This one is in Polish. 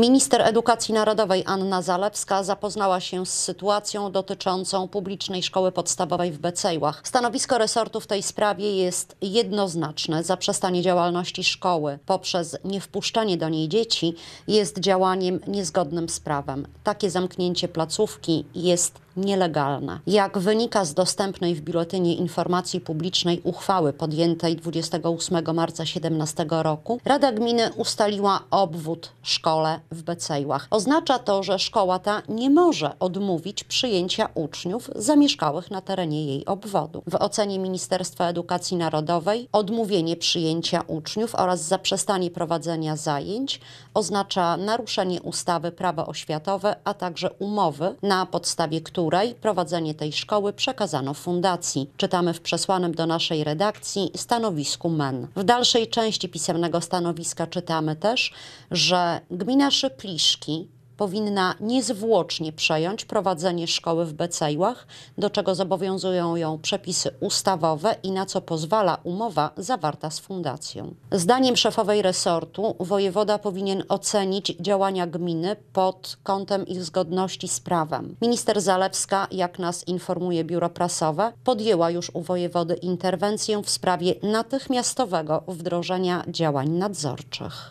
Minister Edukacji Narodowej Anna Zalewska zapoznała się z sytuacją dotyczącą publicznej szkoły podstawowej w Becejłach. Stanowisko resortu w tej sprawie jest jednoznaczne. Zaprzestanie działalności szkoły poprzez niewpuszczanie do niej dzieci jest działaniem niezgodnym z prawem. Takie zamknięcie placówki jest nielegalne. Jak wynika z dostępnej w Biuletynie Informacji Publicznej uchwały podjętej 28 marca 2017 roku, Rada Gminy ustaliła obwód szkole w Becejłach. Oznacza to, że szkoła ta nie może odmówić przyjęcia uczniów zamieszkałych na terenie jej obwodu. W ocenie Ministerstwa Edukacji Narodowej odmówienie przyjęcia uczniów oraz zaprzestanie prowadzenia zajęć oznacza naruszenie ustawy prawo oświatowe, a także umowy, na podstawie których której prowadzenie tej szkoły przekazano fundacji. Czytamy w przesłanym do naszej redakcji stanowisku MEN. W dalszej części pisemnego stanowiska czytamy też, że gmina Szypliszki powinna niezwłocznie przejąć prowadzenie szkoły w Becejłach, do czego zobowiązują ją przepisy ustawowe i na co pozwala umowa zawarta z fundacją. Zdaniem szefowej resortu wojewoda powinien ocenić działania gminy pod kątem ich zgodności z prawem. Minister Zalewska, jak nas informuje biuro prasowe, podjęła już u wojewody interwencję w sprawie natychmiastowego wdrożenia działań nadzorczych.